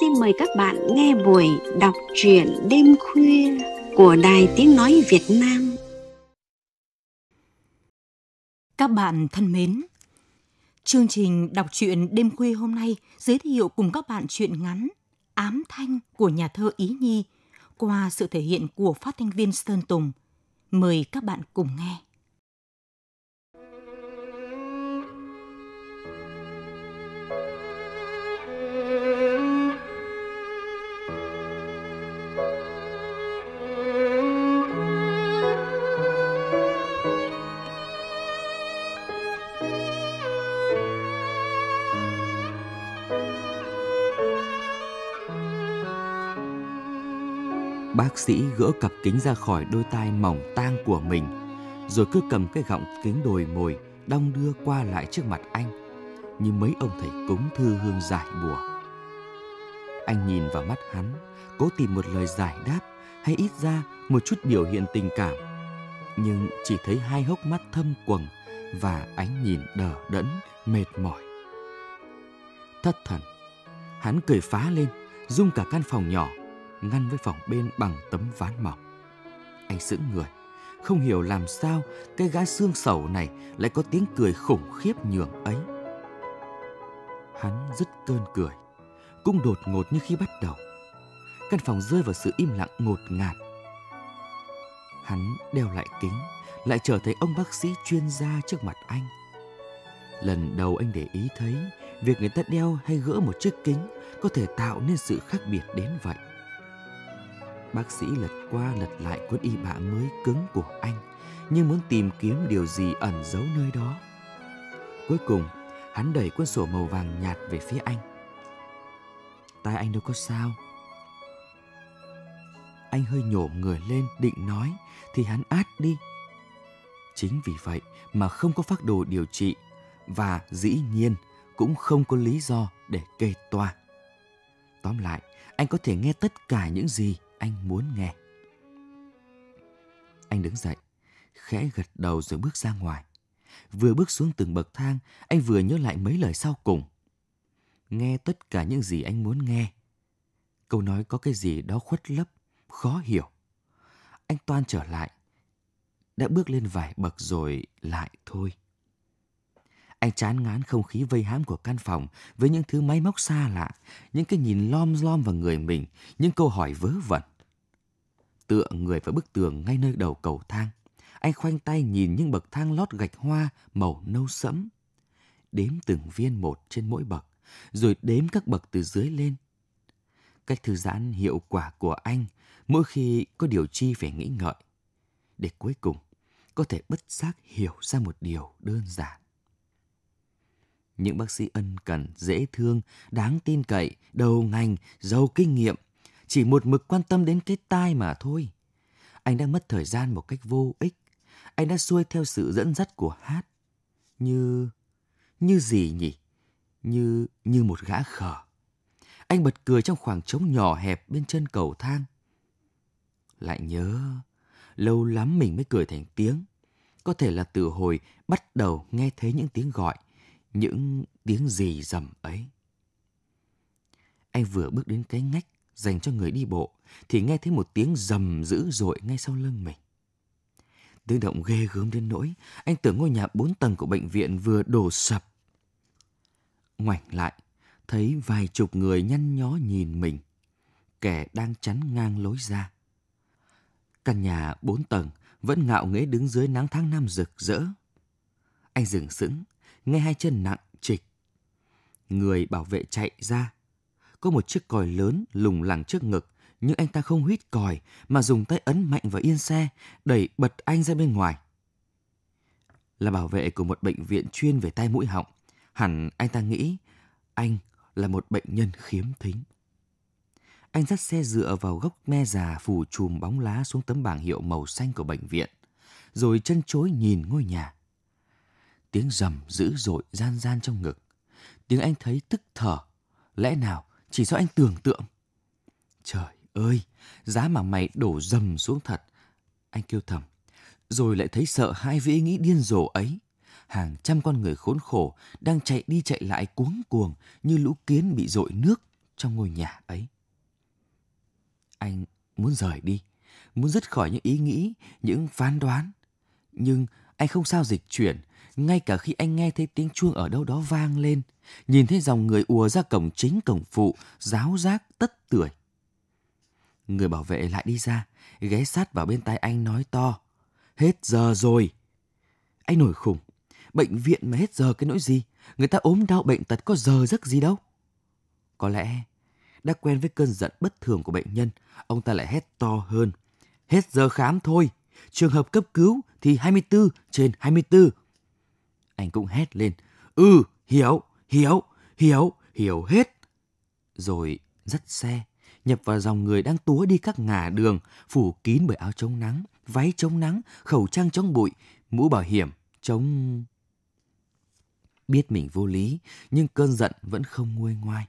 xin mời các bạn nghe buổi đọc truyện đêm khuya của Đài Tiếng Nói Việt Nam. Các bạn thân mến, chương trình đọc truyện đêm khuya hôm nay giới thiệu cùng các bạn truyện ngắn Ám Thanh của nhà thơ Ý Nhi qua sự thể hiện của phát thanh viên Sơn Tùng. Mời các bạn cùng nghe. bác sĩ gỡ cặp kính ra khỏi đôi tai mỏng tang của mình, rồi cứ cầm cái gọng kính đồi mồi đong đưa qua lại trước mặt anh, như mấy ông thầy cúng thư hương giải bùa. Anh nhìn vào mắt hắn, cố tìm một lời giải đáp hay ít ra một chút biểu hiện tình cảm, nhưng chỉ thấy hai hốc mắt thâm quầng và ánh nhìn đờ đẫn, mệt mỏi. Thất thần, hắn cười phá lên, rung cả căn phòng nhỏ ngăn với phòng bên bằng tấm ván mỏng. Anh sững người, không hiểu làm sao cái gã xương sầu này lại có tiếng cười khủng khiếp nhường ấy. Hắn dứt cơn cười, cũng đột ngột như khi bắt đầu. Căn phòng rơi vào sự im lặng ngột ngạt. Hắn đeo lại kính, lại trở thành ông bác sĩ chuyên gia trước mặt anh. Lần đầu anh để ý thấy việc người ta đeo hay gỡ một chiếc kính có thể tạo nên sự khác biệt đến vậy. Bác sĩ lật qua lật lại cuốn y bạ mới cứng của anh như muốn tìm kiếm điều gì ẩn giấu nơi đó. Cuối cùng, hắn đẩy cuốn sổ màu vàng nhạt về phía anh. Tai anh đâu có sao. Anh hơi nhổm người lên định nói thì hắn át đi. Chính vì vậy mà không có phác đồ điều trị và dĩ nhiên cũng không có lý do để kê toa. Tóm lại, anh có thể nghe tất cả những gì anh muốn nghe. Anh đứng dậy, khẽ gật đầu rồi bước ra ngoài. Vừa bước xuống từng bậc thang, anh vừa nhớ lại mấy lời sau cùng. Nghe tất cả những gì anh muốn nghe. Câu nói có cái gì đó khuất lấp, khó hiểu. Anh toan trở lại. Đã bước lên vài bậc rồi lại thôi. Anh chán ngán không khí vây hãm của căn phòng với những thứ máy móc xa lạ, những cái nhìn lom lom vào người mình, những câu hỏi vớ vẩn. Tựa người vào bức tường ngay nơi đầu cầu thang, anh khoanh tay nhìn những bậc thang lót gạch hoa màu nâu sẫm. Đếm từng viên một trên mỗi bậc, rồi đếm các bậc từ dưới lên. Cách thư giãn hiệu quả của anh mỗi khi có điều chi phải nghĩ ngợi. Để cuối cùng, có thể bất giác hiểu ra một điều đơn giản những bác sĩ ân cần, dễ thương, đáng tin cậy, đầu ngành, giàu kinh nghiệm, chỉ một mực quan tâm đến cái tai mà thôi. Anh đã mất thời gian một cách vô ích. Anh đã xuôi theo sự dẫn dắt của hát. Như... như gì nhỉ? Như... như một gã khờ. Anh bật cười trong khoảng trống nhỏ hẹp bên chân cầu thang. Lại nhớ, lâu lắm mình mới cười thành tiếng. Có thể là từ hồi bắt đầu nghe thấy những tiếng gọi – những tiếng rì rầm ấy. Anh vừa bước đến cái ngách dành cho người đi bộ thì nghe thấy một tiếng rầm dữ dội ngay sau lưng mình. Tiếng động ghê gớm đến nỗi anh tưởng ngôi nhà bốn tầng của bệnh viện vừa đổ sập. Ngoảnh lại, thấy vài chục người nhăn nhó nhìn mình, kẻ đang chắn ngang lối ra. Căn nhà bốn tầng vẫn ngạo nghễ đứng dưới nắng tháng năm rực rỡ. Anh dừng sững, nghe hai chân nặng trịch. Người bảo vệ chạy ra. Có một chiếc còi lớn lủng lẳng trước ngực, nhưng anh ta không huýt còi mà dùng tay ấn mạnh vào yên xe, đẩy bật anh ra bên ngoài. Là bảo vệ của một bệnh viện chuyên về tai mũi họng, hẳn anh ta nghĩ anh là một bệnh nhân khiếm thính. Anh dắt xe dựa vào gốc me già phủ chùm bóng lá xuống tấm bảng hiệu màu xanh của bệnh viện, rồi chân chối nhìn ngôi nhà tiếng rầm dữ dội gian gian trong ngực. Tiếng anh thấy tức thở, lẽ nào chỉ do anh tưởng tượng? Trời ơi, giá mà mày đổ rầm xuống thật, anh kêu thầm. Rồi lại thấy sợ hai vì nghĩ điên rồ ấy. Hàng trăm con người khốn khổ đang chạy đi chạy lại cuống cuồng như lũ kiến bị dội nước trong ngôi nhà ấy. Anh muốn rời đi, muốn dứt khỏi những ý nghĩ, những phán đoán. Nhưng anh không sao dịch chuyển ngay cả khi anh nghe thấy tiếng chuông ở đâu đó vang lên, nhìn thấy dòng người ùa ra cổng chính cổng phụ, giáo giác tất tưởi. Người bảo vệ lại đi ra, ghé sát vào bên tai anh nói to. Hết giờ rồi. Anh nổi khủng. Bệnh viện mà hết giờ cái nỗi gì? Người ta ốm đau bệnh tật có giờ giấc gì đâu. Có lẽ đã quen với cơn giận bất thường của bệnh nhân, ông ta lại hét to hơn. Hết giờ khám thôi. Trường hợp cấp cứu thì 24 trên 24. Anh cũng hét lên. Ừ, hiểu, hiểu, hiểu, hiểu hết. Rồi dắt xe, nhập vào dòng người đang túa đi các ngả đường, phủ kín bởi áo chống nắng, váy chống nắng, khẩu trang chống bụi, mũ bảo hiểm, chống... Biết mình vô lý, nhưng cơn giận vẫn không nguôi ngoai.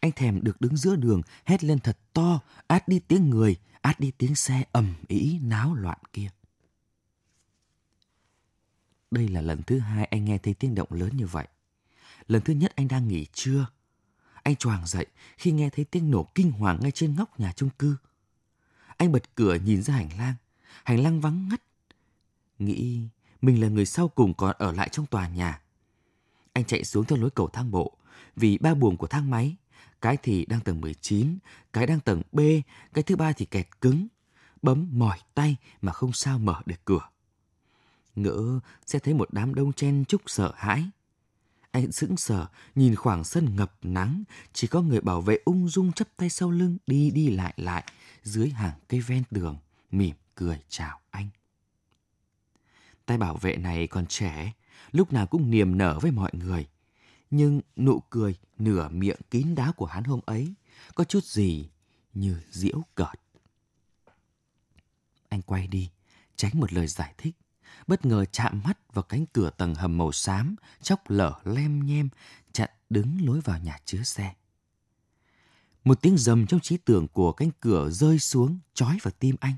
Anh thèm được đứng giữa đường, hét lên thật to, át đi tiếng người, át đi tiếng xe ầm ĩ náo loạn kia. Đây là lần thứ hai anh nghe thấy tiếng động lớn như vậy. Lần thứ nhất anh đang nghỉ trưa. Anh choàng dậy khi nghe thấy tiếng nổ kinh hoàng ngay trên ngóc nhà chung cư. Anh bật cửa nhìn ra hành lang. Hành lang vắng ngắt. Nghĩ mình là người sau cùng còn ở lại trong tòa nhà. Anh chạy xuống theo lối cầu thang bộ vì ba buồng của thang máy. Cái thì đang tầng 19, cái đang tầng B, cái thứ ba thì kẹt cứng. Bấm mỏi tay mà không sao mở được cửa ngỡ sẽ thấy một đám đông chen chúc sợ hãi. Anh sững sờ nhìn khoảng sân ngập nắng, chỉ có người bảo vệ ung dung chắp tay sau lưng đi đi lại lại dưới hàng cây ven tường mỉm cười chào anh. Tay bảo vệ này còn trẻ, lúc nào cũng niềm nở với mọi người. Nhưng nụ cười nửa miệng kín đáo của hắn hôm ấy có chút gì như diễu cợt. Anh quay đi, tránh một lời giải thích bất ngờ chạm mắt vào cánh cửa tầng hầm màu xám, chốc lở lem nhem, chặn đứng lối vào nhà chứa xe. Một tiếng rầm trong trí tưởng của cánh cửa rơi xuống, trói vào tim anh.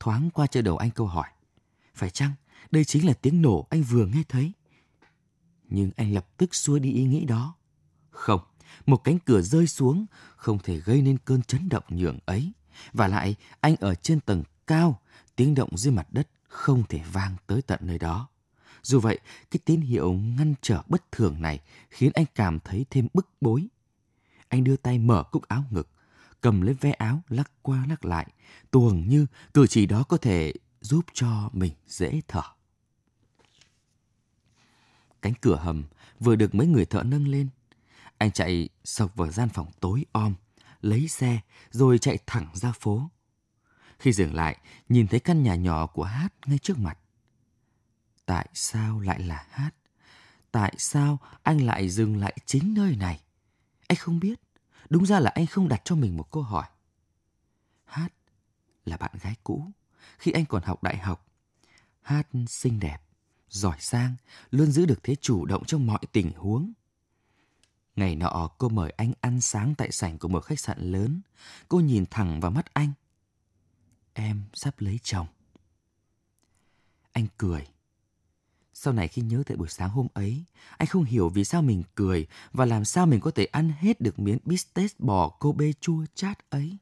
Thoáng qua chợ đầu anh câu hỏi, phải chăng đây chính là tiếng nổ anh vừa nghe thấy? Nhưng anh lập tức xua đi ý nghĩ đó. Không, một cánh cửa rơi xuống không thể gây nên cơn chấn động nhường ấy. Và lại, anh ở trên tầng cao, tiếng động dưới mặt đất không thể vang tới tận nơi đó. Dù vậy, cái tín hiệu ngăn trở bất thường này khiến anh cảm thấy thêm bức bối. Anh đưa tay mở cúc áo ngực, cầm lấy ve áo lắc qua lắc lại, tuồng như cử chỉ đó có thể giúp cho mình dễ thở. Cánh cửa hầm vừa được mấy người thợ nâng lên. Anh chạy sộc vào gian phòng tối om, lấy xe rồi chạy thẳng ra phố. Khi dừng lại, nhìn thấy căn nhà nhỏ của Hát ngay trước mặt. Tại sao lại là Hát? Tại sao anh lại dừng lại chính nơi này? Anh không biết. Đúng ra là anh không đặt cho mình một câu hỏi. Hát là bạn gái cũ. Khi anh còn học đại học, Hát xinh đẹp, giỏi sang, luôn giữ được thế chủ động trong mọi tình huống. Ngày nọ cô mời anh ăn sáng tại sảnh của một khách sạn lớn. Cô nhìn thẳng vào mắt anh em sắp lấy chồng. Anh cười. Sau này khi nhớ tới buổi sáng hôm ấy, anh không hiểu vì sao mình cười và làm sao mình có thể ăn hết được miếng bít tết bò cô bê chua chát ấy.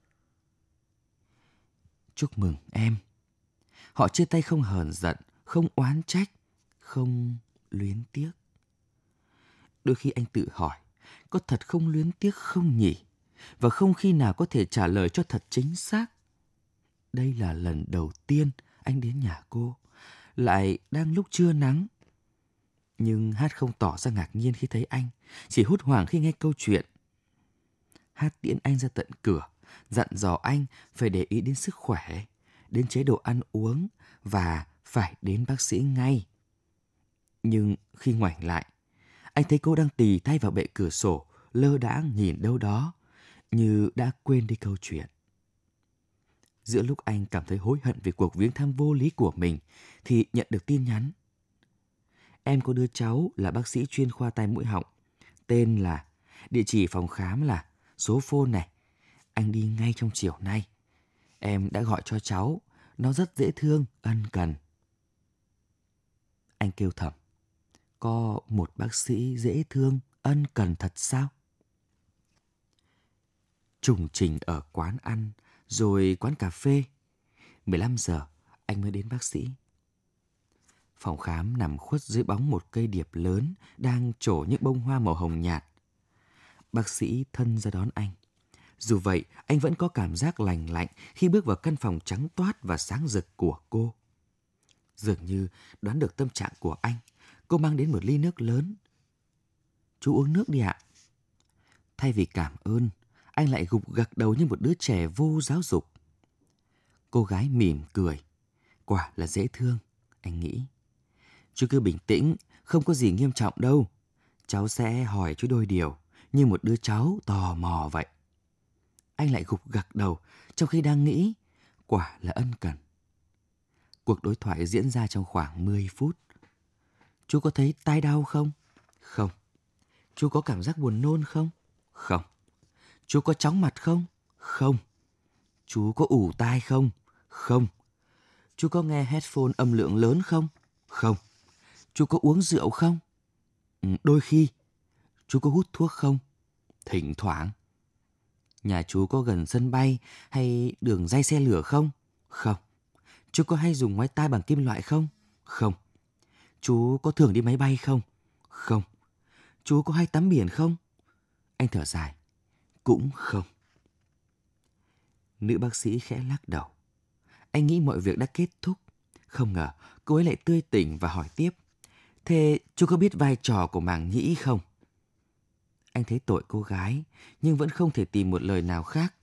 Chúc mừng em. Họ chia tay không hờn giận, không oán trách, không luyến tiếc. Đôi khi anh tự hỏi, có thật không luyến tiếc không nhỉ? Và không khi nào có thể trả lời cho thật chính xác đây là lần đầu tiên anh đến nhà cô, lại đang lúc trưa nắng. Nhưng Hát không tỏ ra ngạc nhiên khi thấy anh, chỉ hốt hoảng khi nghe câu chuyện. Hát tiễn anh ra tận cửa, dặn dò anh phải để ý đến sức khỏe, đến chế độ ăn uống và phải đến bác sĩ ngay. Nhưng khi ngoảnh lại, anh thấy cô đang tì tay vào bệ cửa sổ, lơ đãng nhìn đâu đó, như đã quên đi câu chuyện giữa lúc anh cảm thấy hối hận về cuộc viếng thăm vô lý của mình, thì nhận được tin nhắn. Em có đứa cháu là bác sĩ chuyên khoa tai mũi họng, tên là, địa chỉ phòng khám là, số phone này. Anh đi ngay trong chiều nay. Em đã gọi cho cháu, nó rất dễ thương, ân cần. Anh kêu thầm, có một bác sĩ dễ thương, ân cần thật sao? Trùng trình ở quán ăn, rồi quán cà phê. 15 giờ, anh mới đến bác sĩ. Phòng khám nằm khuất dưới bóng một cây điệp lớn đang trổ những bông hoa màu hồng nhạt. Bác sĩ thân ra đón anh. Dù vậy, anh vẫn có cảm giác lành lạnh khi bước vào căn phòng trắng toát và sáng rực của cô. Dường như đoán được tâm trạng của anh, cô mang đến một ly nước lớn. Chú uống nước đi ạ. Thay vì cảm ơn, anh lại gục gặc đầu như một đứa trẻ vô giáo dục. Cô gái mỉm cười. Quả là dễ thương, anh nghĩ. Chú cứ bình tĩnh, không có gì nghiêm trọng đâu. Cháu sẽ hỏi chú đôi điều, như một đứa cháu tò mò vậy. Anh lại gục gặc đầu, trong khi đang nghĩ, quả là ân cần. Cuộc đối thoại diễn ra trong khoảng 10 phút. Chú có thấy tai đau không? Không. Chú có cảm giác buồn nôn không? Không. Chú có chóng mặt không? Không. Chú có ủ tai không? Không. Chú có nghe headphone âm lượng lớn không? Không. Chú có uống rượu không? Ừ, đôi khi. Chú có hút thuốc không? Thỉnh thoảng. Nhà chú có gần sân bay hay đường dây xe lửa không? Không. Chú có hay dùng ngoái tai bằng kim loại không? Không. Chú có thường đi máy bay không? Không. Chú có hay tắm biển không? Anh thở dài cũng không. Nữ bác sĩ khẽ lắc đầu. Anh nghĩ mọi việc đã kết thúc. Không ngờ cô ấy lại tươi tỉnh và hỏi tiếp. Thế chú có biết vai trò của màng nhĩ không? Anh thấy tội cô gái, nhưng vẫn không thể tìm một lời nào khác.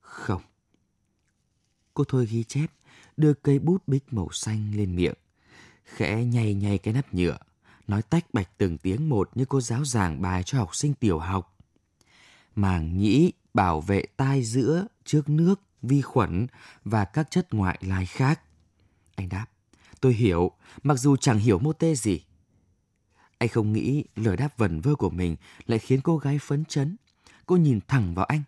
Không. Cô thôi ghi chép, đưa cây bút bích màu xanh lên miệng. Khẽ nhay nhay cái nắp nhựa, nói tách bạch từng tiếng một như cô giáo giảng bài cho học sinh tiểu học màng nhĩ bảo vệ tai giữa trước nước, vi khuẩn và các chất ngoại lai khác. Anh đáp, tôi hiểu, mặc dù chẳng hiểu mô tê gì. Anh không nghĩ lời đáp vần vơ của mình lại khiến cô gái phấn chấn. Cô nhìn thẳng vào anh.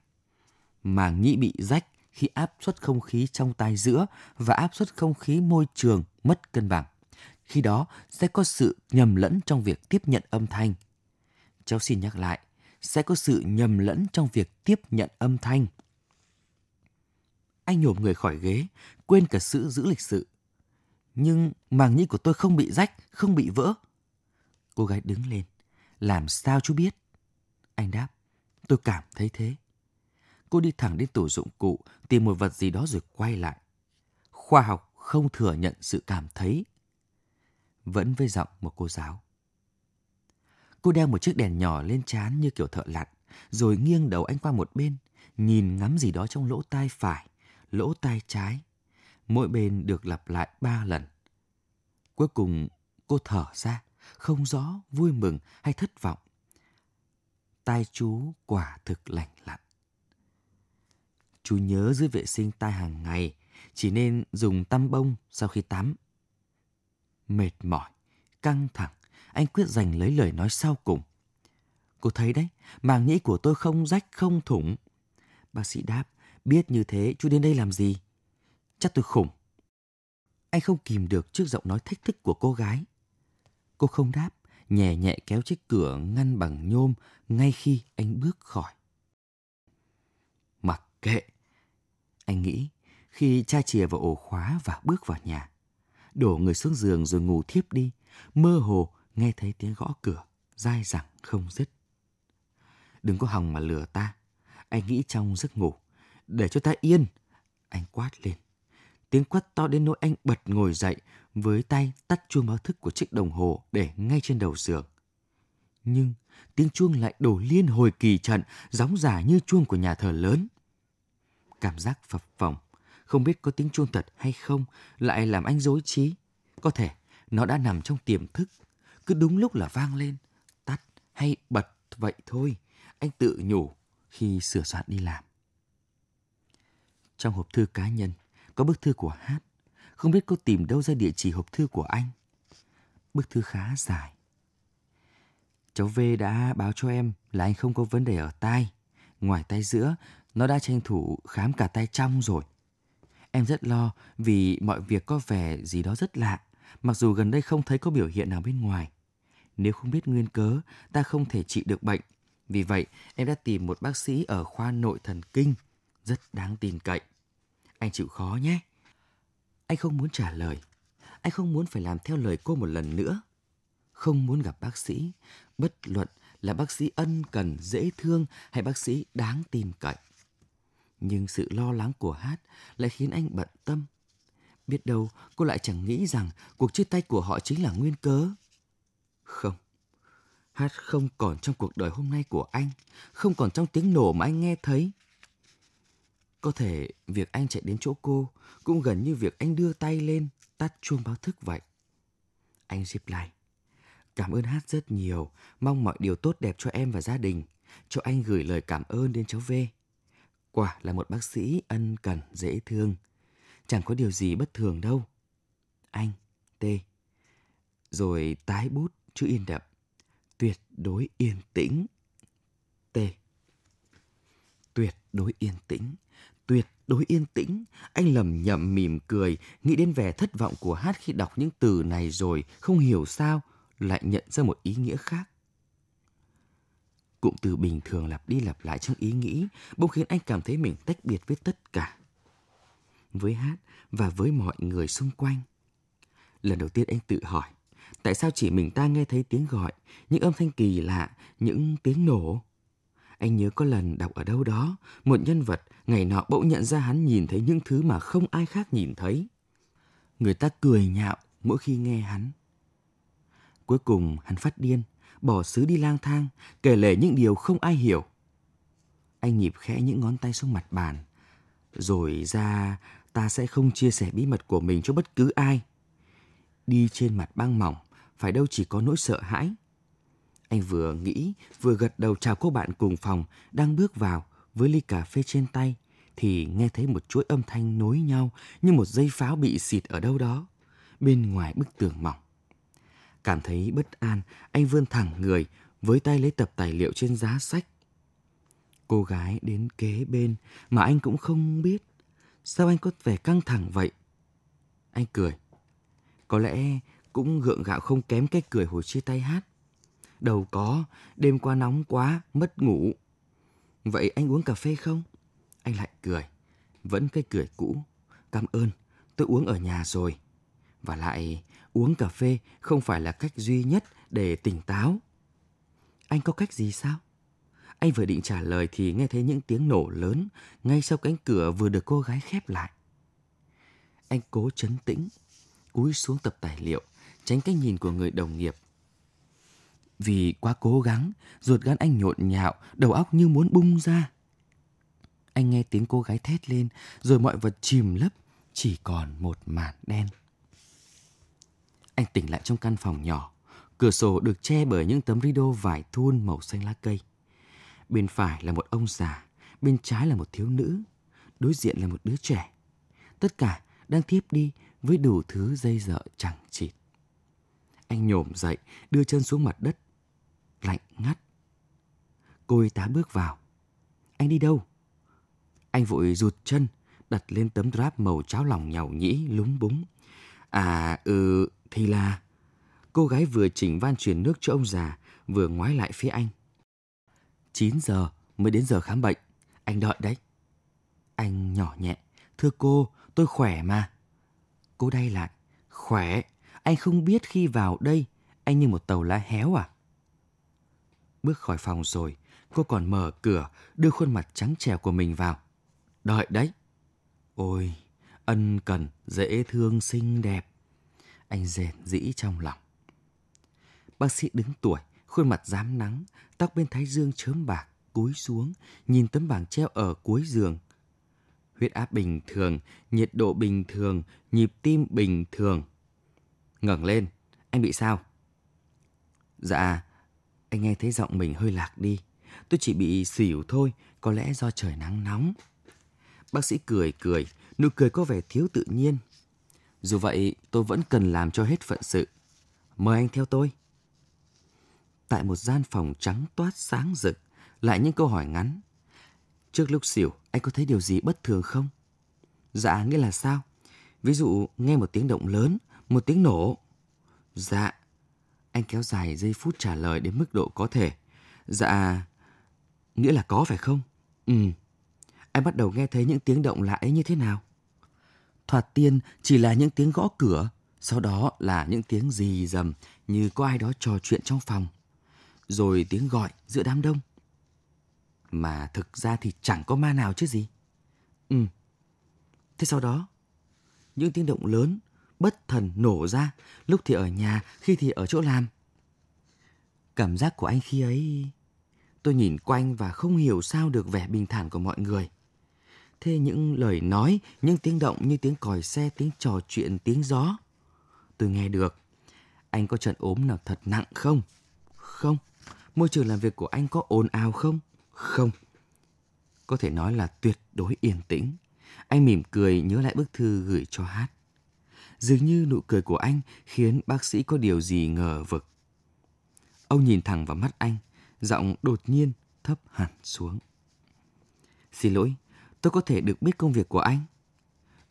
Màng nhĩ bị rách khi áp suất không khí trong tai giữa và áp suất không khí môi trường mất cân bằng. Khi đó sẽ có sự nhầm lẫn trong việc tiếp nhận âm thanh. Cháu xin nhắc lại, sẽ có sự nhầm lẫn trong việc tiếp nhận âm thanh. Anh nhổm người khỏi ghế, quên cả sự giữ lịch sự. Nhưng màng nhĩ của tôi không bị rách, không bị vỡ. Cô gái đứng lên. Làm sao chú biết? Anh đáp. Tôi cảm thấy thế. Cô đi thẳng đến tủ dụng cụ, tìm một vật gì đó rồi quay lại. Khoa học không thừa nhận sự cảm thấy. Vẫn với giọng một cô giáo. Cô đeo một chiếc đèn nhỏ lên trán như kiểu thợ lặn, rồi nghiêng đầu anh qua một bên, nhìn ngắm gì đó trong lỗ tai phải, lỗ tai trái. Mỗi bên được lặp lại ba lần. Cuối cùng cô thở ra, không rõ vui mừng hay thất vọng. Tai chú quả thực lành lặn. Chú nhớ giữ vệ sinh tai hàng ngày, chỉ nên dùng tăm bông sau khi tắm. Mệt mỏi, căng thẳng, anh quyết giành lấy lời nói sau cùng. Cô thấy đấy, màng nhĩ của tôi không rách không thủng. Bác sĩ đáp, biết như thế chú đến đây làm gì? Chắc tôi khủng. Anh không kìm được trước giọng nói thách thức của cô gái. Cô không đáp, nhẹ nhẹ kéo chiếc cửa ngăn bằng nhôm ngay khi anh bước khỏi. Mặc kệ, anh nghĩ khi cha chìa vào ổ khóa và bước vào nhà. Đổ người xuống giường rồi ngủ thiếp đi, mơ hồ nghe thấy tiếng gõ cửa, dai dẳng không dứt. Đừng có hòng mà lừa ta. Anh nghĩ trong giấc ngủ. Để cho ta yên. Anh quát lên. Tiếng quát to đến nỗi anh bật ngồi dậy với tay tắt chuông báo thức của chiếc đồng hồ để ngay trên đầu giường. Nhưng tiếng chuông lại đổ liên hồi kỳ trận, gióng giả như chuông của nhà thờ lớn. Cảm giác phập phồng, không biết có tiếng chuông thật hay không, lại làm anh rối trí. Có thể nó đã nằm trong tiềm thức cứ đúng lúc là vang lên, tắt hay bật vậy thôi, anh tự nhủ khi sửa soạn đi làm. Trong hộp thư cá nhân có bức thư của Hát, không biết cô tìm đâu ra địa chỉ hộp thư của anh. Bức thư khá dài. Cháu V đã báo cho em là anh không có vấn đề ở tai, ngoài tay giữa nó đã tranh thủ khám cả tay trong rồi. Em rất lo vì mọi việc có vẻ gì đó rất lạ, mặc dù gần đây không thấy có biểu hiện nào bên ngoài. Nếu không biết nguyên cớ, ta không thể trị được bệnh. Vì vậy, em đã tìm một bác sĩ ở khoa nội thần kinh, rất đáng tin cậy. Anh chịu khó nhé. Anh không muốn trả lời. Anh không muốn phải làm theo lời cô một lần nữa. Không muốn gặp bác sĩ, bất luận là bác sĩ ân cần, dễ thương hay bác sĩ đáng tin cậy. Nhưng sự lo lắng của Hát lại khiến anh bận tâm. Biết đâu cô lại chẳng nghĩ rằng cuộc chia tay của họ chính là nguyên cớ. Không, hát không còn trong cuộc đời hôm nay của anh, không còn trong tiếng nổ mà anh nghe thấy. Có thể việc anh chạy đến chỗ cô cũng gần như việc anh đưa tay lên tắt chuông báo thức vậy. Anh dịp lại. Cảm ơn hát rất nhiều, mong mọi điều tốt đẹp cho em và gia đình. Cho anh gửi lời cảm ơn đến cháu V. Quả là một bác sĩ ân cần, dễ thương. Chẳng có điều gì bất thường đâu. Anh, T. Rồi tái bút chữ in đậm, tuyệt đối yên tĩnh. T. Tuyệt đối yên tĩnh, tuyệt đối yên tĩnh. Anh lầm nhầm mỉm cười, nghĩ đến vẻ thất vọng của Hát khi đọc những từ này rồi, không hiểu sao, lại nhận ra một ý nghĩa khác. Cụm từ bình thường lặp đi lặp lại trong ý nghĩ, bỗng khiến anh cảm thấy mình tách biệt với tất cả. Với Hát và với mọi người xung quanh. Lần đầu tiên anh tự hỏi, Tại sao chỉ mình ta nghe thấy tiếng gọi, những âm thanh kỳ lạ, những tiếng nổ? Anh nhớ có lần đọc ở đâu đó, một nhân vật ngày nọ bỗng nhận ra hắn nhìn thấy những thứ mà không ai khác nhìn thấy. Người ta cười nhạo mỗi khi nghe hắn. Cuối cùng hắn phát điên, bỏ xứ đi lang thang, kể lể những điều không ai hiểu. Anh nhịp khẽ những ngón tay xuống mặt bàn. Rồi ra, ta sẽ không chia sẻ bí mật của mình cho bất cứ ai. Đi trên mặt băng mỏng, phải đâu chỉ có nỗi sợ hãi. Anh vừa nghĩ, vừa gật đầu chào cô bạn cùng phòng đang bước vào với ly cà phê trên tay thì nghe thấy một chuỗi âm thanh nối nhau như một dây pháo bị xịt ở đâu đó, bên ngoài bức tường mỏng. Cảm thấy bất an, anh vươn thẳng người, với tay lấy tập tài liệu trên giá sách. Cô gái đến kế bên mà anh cũng không biết. Sao anh có vẻ căng thẳng vậy? Anh cười. Có lẽ cũng gượng gạo không kém cái cười hồi chia tay hát. Đầu có, đêm qua nóng quá, mất ngủ. Vậy anh uống cà phê không? Anh lại cười, vẫn cái cười cũ. Cảm ơn, tôi uống ở nhà rồi. Và lại, uống cà phê không phải là cách duy nhất để tỉnh táo. Anh có cách gì sao? Anh vừa định trả lời thì nghe thấy những tiếng nổ lớn ngay sau cánh cửa vừa được cô gái khép lại. Anh cố chấn tĩnh, cúi xuống tập tài liệu, tránh cái nhìn của người đồng nghiệp. Vì quá cố gắng, ruột gan anh nhộn nhạo, đầu óc như muốn bung ra. Anh nghe tiếng cô gái thét lên, rồi mọi vật chìm lấp, chỉ còn một màn đen. Anh tỉnh lại trong căn phòng nhỏ, cửa sổ được che bởi những tấm rideau vải thun màu xanh lá cây. Bên phải là một ông già, bên trái là một thiếu nữ, đối diện là một đứa trẻ. Tất cả đang thiếp đi với đủ thứ dây dợ chẳng chịt. Anh nhổm dậy, đưa chân xuống mặt đất. Lạnh ngắt. Cô y tá bước vào. Anh đi đâu? Anh vội rụt chân, đặt lên tấm drap màu cháo lòng nhàu nhĩ lúng búng. À, ừ, thì là... Cô gái vừa chỉnh van truyền nước cho ông già, vừa ngoái lại phía anh. 9 giờ mới đến giờ khám bệnh. Anh đợi đấy. Anh nhỏ nhẹ. Thưa cô, tôi khỏe mà. Cô đay lại. Khỏe. Anh không biết khi vào đây, anh như một tàu lá héo à? Bước khỏi phòng rồi, cô còn mở cửa, đưa khuôn mặt trắng trẻo của mình vào. Đợi đấy. Ôi, ân cần, dễ thương, xinh đẹp. Anh rèn dĩ trong lòng. Bác sĩ đứng tuổi, khuôn mặt dám nắng, tóc bên thái dương chớm bạc, cúi xuống, nhìn tấm bảng treo ở cuối giường. Huyết áp bình thường, nhiệt độ bình thường, nhịp tim bình thường ngẩng lên, anh bị sao? Dạ, anh nghe thấy giọng mình hơi lạc đi. Tôi chỉ bị xỉu thôi, có lẽ do trời nắng nóng. Bác sĩ cười cười, nụ cười có vẻ thiếu tự nhiên. Dù vậy, tôi vẫn cần làm cho hết phận sự. Mời anh theo tôi. Tại một gian phòng trắng toát sáng rực, lại những câu hỏi ngắn. Trước lúc xỉu, anh có thấy điều gì bất thường không? Dạ, nghĩa là sao? Ví dụ, nghe một tiếng động lớn, một tiếng nổ. Dạ. Anh kéo dài giây phút trả lời đến mức độ có thể. Dạ. Nghĩa là có phải không? Ừ. Anh bắt đầu nghe thấy những tiếng động lạ ấy như thế nào? Thoạt tiên chỉ là những tiếng gõ cửa, sau đó là những tiếng gì rầm như có ai đó trò chuyện trong phòng. Rồi tiếng gọi giữa đám đông. Mà thực ra thì chẳng có ma nào chứ gì. Ừ. Thế sau đó, những tiếng động lớn bất thần nổ ra, lúc thì ở nhà, khi thì ở chỗ làm. Cảm giác của anh khi ấy... Tôi nhìn quanh và không hiểu sao được vẻ bình thản của mọi người. Thế những lời nói, những tiếng động như tiếng còi xe, tiếng trò chuyện, tiếng gió. Tôi nghe được. Anh có trận ốm nào thật nặng không? Không. Môi trường làm việc của anh có ồn ào không? Không. Có thể nói là tuyệt đối yên tĩnh. Anh mỉm cười nhớ lại bức thư gửi cho Hát. Dường như nụ cười của anh khiến bác sĩ có điều gì ngờ vực. Ông nhìn thẳng vào mắt anh, giọng đột nhiên thấp hẳn xuống. Xin lỗi, tôi có thể được biết công việc của anh.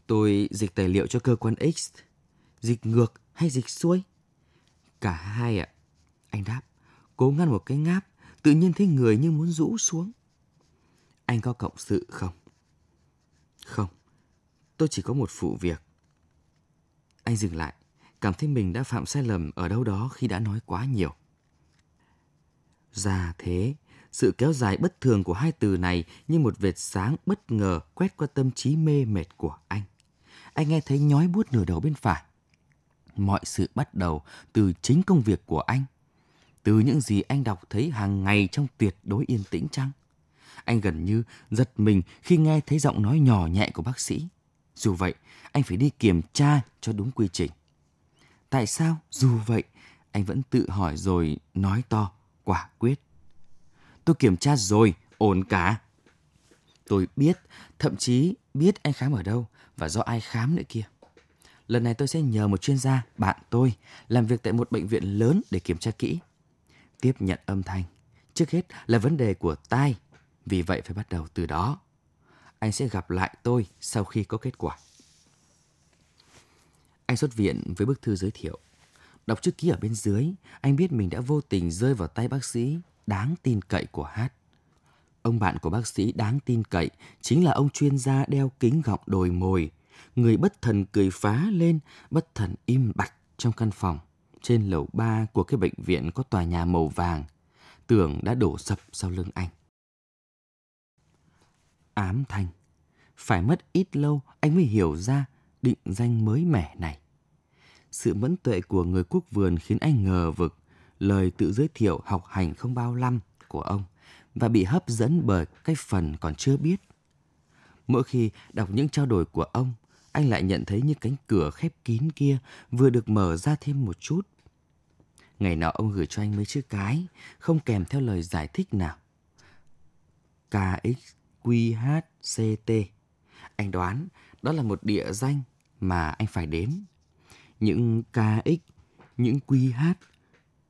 Tôi dịch tài liệu cho cơ quan X, dịch ngược hay dịch xuôi? Cả hai ạ. Anh đáp, cố ngăn một cái ngáp, tự nhiên thấy người như muốn rũ xuống. Anh có cộng sự không? Không, tôi chỉ có một phụ việc. Anh dừng lại, cảm thấy mình đã phạm sai lầm ở đâu đó khi đã nói quá nhiều. Ra thế, sự kéo dài bất thường của hai từ này như một vệt sáng bất ngờ quét qua tâm trí mê mệt của anh. Anh nghe thấy nhói buốt nửa đầu bên phải. Mọi sự bắt đầu từ chính công việc của anh. Từ những gì anh đọc thấy hàng ngày trong tuyệt đối yên tĩnh chăng? Anh gần như giật mình khi nghe thấy giọng nói nhỏ nhẹ của bác sĩ. Dù vậy, anh phải đi kiểm tra cho đúng quy trình. Tại sao dù vậy, anh vẫn tự hỏi rồi nói to, quả quyết. Tôi kiểm tra rồi, ổn cả. Tôi biết, thậm chí biết anh khám ở đâu và do ai khám nữa kia. Lần này tôi sẽ nhờ một chuyên gia, bạn tôi, làm việc tại một bệnh viện lớn để kiểm tra kỹ. Tiếp nhận âm thanh, trước hết là vấn đề của tai, vì vậy phải bắt đầu từ đó anh sẽ gặp lại tôi sau khi có kết quả. Anh xuất viện với bức thư giới thiệu. Đọc chữ ký ở bên dưới, anh biết mình đã vô tình rơi vào tay bác sĩ đáng tin cậy của Hát. Ông bạn của bác sĩ đáng tin cậy chính là ông chuyên gia đeo kính gọng đồi mồi, người bất thần cười phá lên, bất thần im bặt trong căn phòng trên lầu 3 của cái bệnh viện có tòa nhà màu vàng. Tưởng đã đổ sập sau lưng anh ám thanh. Phải mất ít lâu anh mới hiểu ra định danh mới mẻ này. Sự mẫn tuệ của người quốc vườn khiến anh ngờ vực lời tự giới thiệu học hành không bao lăm của ông và bị hấp dẫn bởi cái phần còn chưa biết. Mỗi khi đọc những trao đổi của ông, anh lại nhận thấy những cánh cửa khép kín kia vừa được mở ra thêm một chút. Ngày nào ông gửi cho anh mấy chữ cái, không kèm theo lời giải thích nào. KX QHCT. Anh đoán đó là một địa danh mà anh phải đến. Những KX, những QH,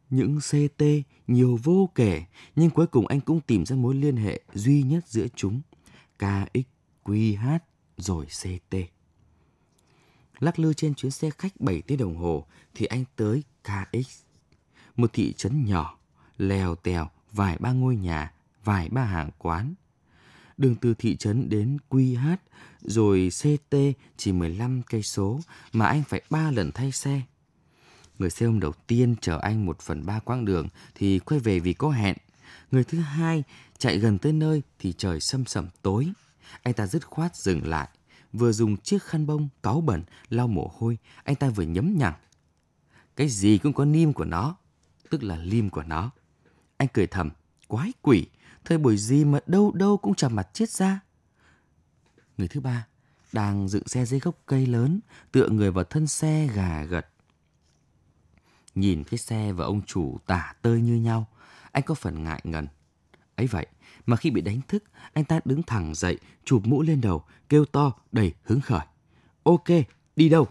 những CT nhiều vô kể, nhưng cuối cùng anh cũng tìm ra mối liên hệ duy nhất giữa chúng. KX, QH rồi CT. Lắc lư trên chuyến xe khách 7 tiếng đồng hồ thì anh tới KX, một thị trấn nhỏ, lèo tèo vài ba ngôi nhà, vài ba hàng quán, đường từ thị trấn đến QH, rồi CT chỉ 15 cây số mà anh phải ba lần thay xe. Người xe ôm đầu tiên chở anh một phần ba quãng đường thì quay về vì có hẹn. Người thứ hai chạy gần tới nơi thì trời sâm sẩm tối. Anh ta dứt khoát dừng lại, vừa dùng chiếc khăn bông cáu bẩn lau mồ hôi, anh ta vừa nhấm nhằng. Cái gì cũng có niêm của nó, tức là liêm của nó. Anh cười thầm, quái quỷ, Thời buổi gì mà đâu đâu cũng trà mặt chết ra. Người thứ ba đang dựng xe dưới gốc cây lớn, tựa người vào thân xe gà gật. Nhìn cái xe và ông chủ tả tơi như nhau, anh có phần ngại ngần. Ấy vậy, mà khi bị đánh thức, anh ta đứng thẳng dậy, chụp mũ lên đầu, kêu to, đầy hứng khởi. Ok, đi đâu?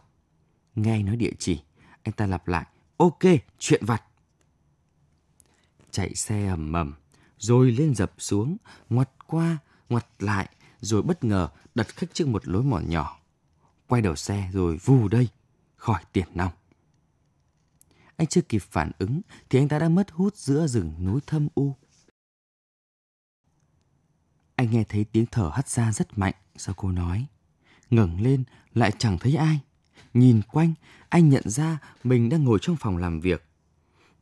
Nghe nói địa chỉ, anh ta lặp lại, ok, chuyện vặt. Chạy xe ầm mầm rồi lên dập xuống, ngoặt qua, ngoặt lại, rồi bất ngờ đặt khách trước một lối mòn nhỏ. Quay đầu xe rồi vù đây, khỏi tiền nong. Anh chưa kịp phản ứng thì anh ta đã mất hút giữa rừng núi thâm u. Anh nghe thấy tiếng thở hắt ra rất mạnh sau cô nói. ngẩng lên lại chẳng thấy ai. Nhìn quanh, anh nhận ra mình đang ngồi trong phòng làm việc.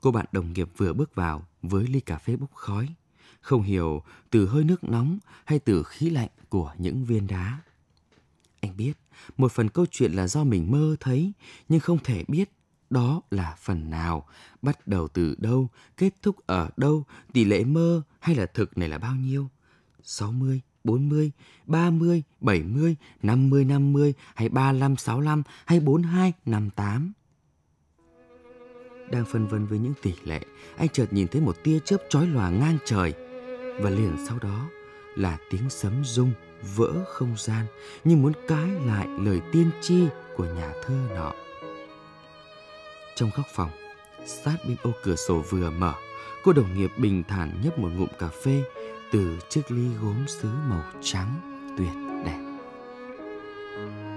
Cô bạn đồng nghiệp vừa bước vào với ly cà phê bốc khói không hiểu từ hơi nước nóng hay từ khí lạnh của những viên đá. Anh biết, một phần câu chuyện là do mình mơ thấy, nhưng không thể biết đó là phần nào, bắt đầu từ đâu, kết thúc ở đâu, tỷ lệ mơ hay là thực này là bao nhiêu? 60, 40, 30, 70, 50, 50 hay 35, 65 hay 42, 58? Đang phân vân với những tỷ lệ, anh chợt nhìn thấy một tia chớp chói lòa ngang trời – và liền sau đó là tiếng sấm rung vỡ không gian như muốn cái lại lời tiên tri của nhà thơ nọ. Trong góc phòng, sát bên ô cửa sổ vừa mở, cô đồng nghiệp bình thản nhấp một ngụm cà phê từ chiếc ly gốm sứ màu trắng tuyệt đẹp.